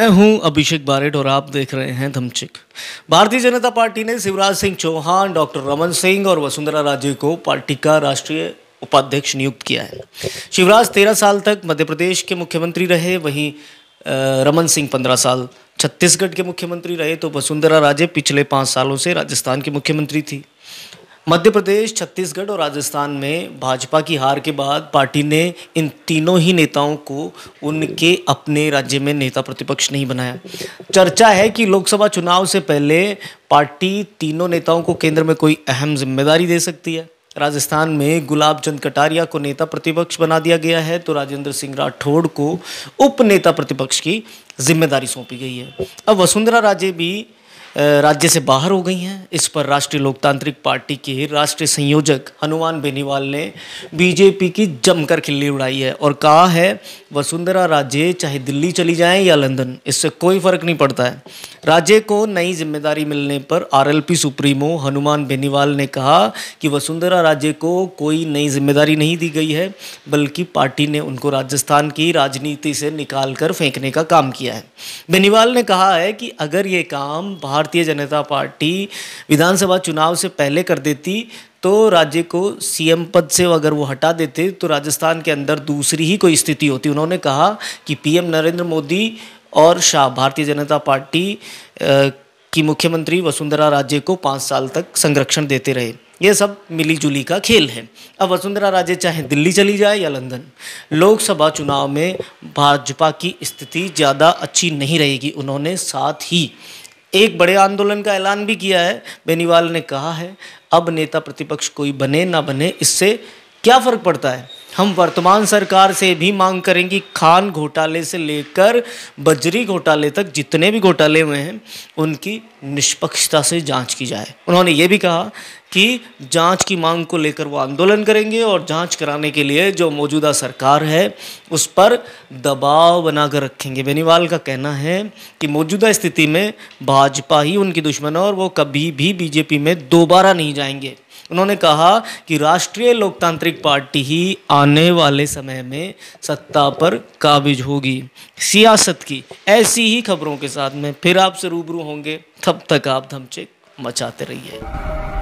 मैं हूं अभिषेक बारेट और आप देख रहे हैं धमचिक भारतीय जनता पार्टी ने शिवराज सिंह चौहान डॉक्टर रमन सिंह और वसुंधरा राजे को पार्टी का राष्ट्रीय उपाध्यक्ष नियुक्त किया है शिवराज तेरह साल तक मध्य प्रदेश के मुख्यमंत्री रहे वहीं रमन सिंह पंद्रह साल छत्तीसगढ़ के मुख्यमंत्री रहे तो वसुंधरा राजे पिछले पाँच सालों से राजस्थान की मुख्यमंत्री थी मध्य प्रदेश छत्तीसगढ़ और राजस्थान में भाजपा की हार के बाद पार्टी ने इन तीनों ही नेताओं को उनके अपने राज्य में नेता प्रतिपक्ष नहीं बनाया चर्चा है कि लोकसभा चुनाव से पहले पार्टी तीनों नेताओं को केंद्र में कोई अहम जिम्मेदारी दे सकती है राजस्थान में गुलाब चंद कटारिया को नेता प्रतिपक्ष बना दिया गया है तो राजेंद्र सिंह राठौड़ को उप नेता प्रतिपक्ष की जिम्मेदारी सौंपी गई है अब वसुंधरा राजे भी राज्य से बाहर हो गई हैं इस पर राष्ट्रीय लोकतांत्रिक पार्टी के राष्ट्रीय संयोजक हनुमान बेनीवाल ने बीजेपी की जमकर खिल्ली उड़ाई है और कहा है वसुंधरा राजे चाहे दिल्ली चली जाएं या लंदन इससे कोई फर्क नहीं पड़ता है राज्य को नई जिम्मेदारी मिलने पर आरएलपी सुप्रीमो हनुमान बेनीवाल ने कहा कि वसुंधरा राजे को कोई नई जिम्मेदारी नहीं दी गई है बल्कि पार्टी ने उनको राजस्थान की राजनीति से निकाल कर फेंकने का काम किया है बेनीवाल ने कहा है कि अगर ये काम भारत भारतीय जनता पार्टी विधानसभा चुनाव से पहले कर देती तो राज्य को सीएम पद से अगर वो हटा देते तो राजस्थान के अंदर दूसरी ही कोई स्थिति होती उन्होंने कहा कि पीएम नरेंद्र मोदी और शाह भारतीय जनता पार्टी की मुख्यमंत्री वसुंधरा राजे को पाँच साल तक संरक्षण देते रहे ये सब मिलीजुली का खेल है अब वसुंधरा राजे चाहे दिल्ली चली जाए या लंदन लोकसभा चुनाव में भाजपा की स्थिति ज़्यादा अच्छी नहीं रहेगी उन्होंने साथ ही एक बड़े आंदोलन का ऐलान भी किया है बेनीवाल ने कहा है अब नेता प्रतिपक्ष कोई बने ना बने इससे क्या फ़र्क पड़ता है हम वर्तमान सरकार से भी मांग करेंगे खान घोटाले से लेकर बजरी घोटाले तक जितने भी घोटाले हुए हैं उनकी निष्पक्षता से जांच की जाए उन्होंने ये भी कहा कि जांच की मांग को लेकर वो आंदोलन करेंगे और जांच कराने के लिए जो मौजूदा सरकार है उस पर दबाव बनाकर रखेंगे बेनीवाल का कहना है कि मौजूदा स्थिति में भाजपा ही उनकी दुश्मन है और वो कभी भी बीजेपी में दोबारा नहीं जाएंगे उन्होंने कहा कि राष्ट्रीय लोकतांत्रिक पार्टी ही आने वाले समय में सत्ता पर काबिज होगी सियासत की ऐसी ही खबरों के साथ में फिर आपसे रूबरू होंगे तब तक आप धमचे मचाते रहिए